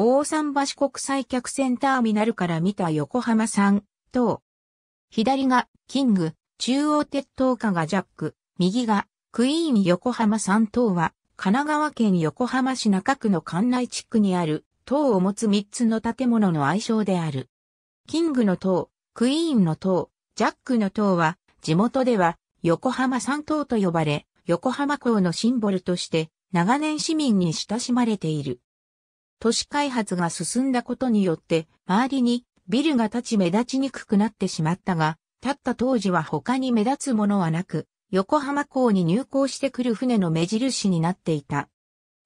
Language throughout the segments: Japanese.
大桟橋国際客船ターミナルから見た横浜3等。左がキング、中央鉄塔下がジャック、右がクイーン横浜3等は神奈川県横浜市中区の関内地区にある塔を持つ3つの建物の愛称である。キングの塔、クイーンの塔、ジャックの塔は地元では横浜三塔と呼ばれ、横浜港のシンボルとして長年市民に親しまれている。都市開発が進んだことによって、周りにビルが立ち目立ちにくくなってしまったが、立った当時は他に目立つものはなく、横浜港に入港してくる船の目印になっていた。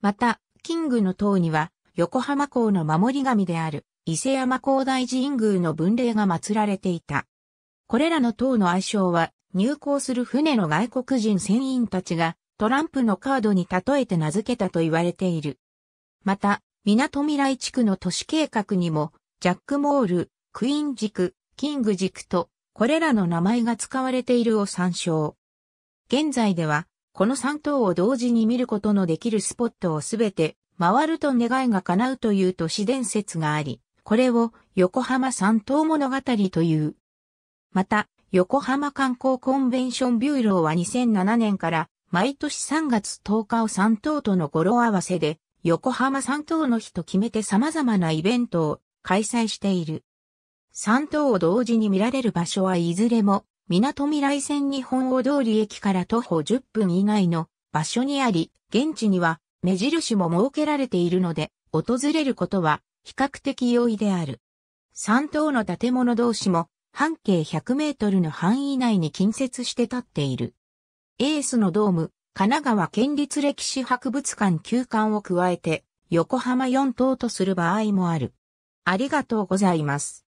また、キングの塔には、横浜港の守り神である、伊勢山港大神宮の分霊が祀られていた。これらの塔の愛称は、入港する船の外国人船員たちが、トランプのカードに例えて名付けたと言われている。また、港未来地区の都市計画にも、ジャックモール、クイーン軸、キング軸と、これらの名前が使われているを参照。現在では、この3島を同時に見ることのできるスポットをすべて回ると願いが叶うという都市伝説があり、これを横浜三島物語という。また、横浜観光コンベンションビューローは2007年から毎年3月10日を三島との語呂合わせで横浜三等の日と決めて様々なイベントを開催している。三等を同時に見られる場所はいずれも、港未来線日本大通り駅から徒歩10分以内の場所にあり、現地には目印も設けられているので、訪れることは比較的容易である。三等の建物同士も半径100メートルの範囲内に近接して立っている。エースのドーム、神奈川県立歴史博物館休館を加えて、横浜4等とする場合もある。ありがとうございます。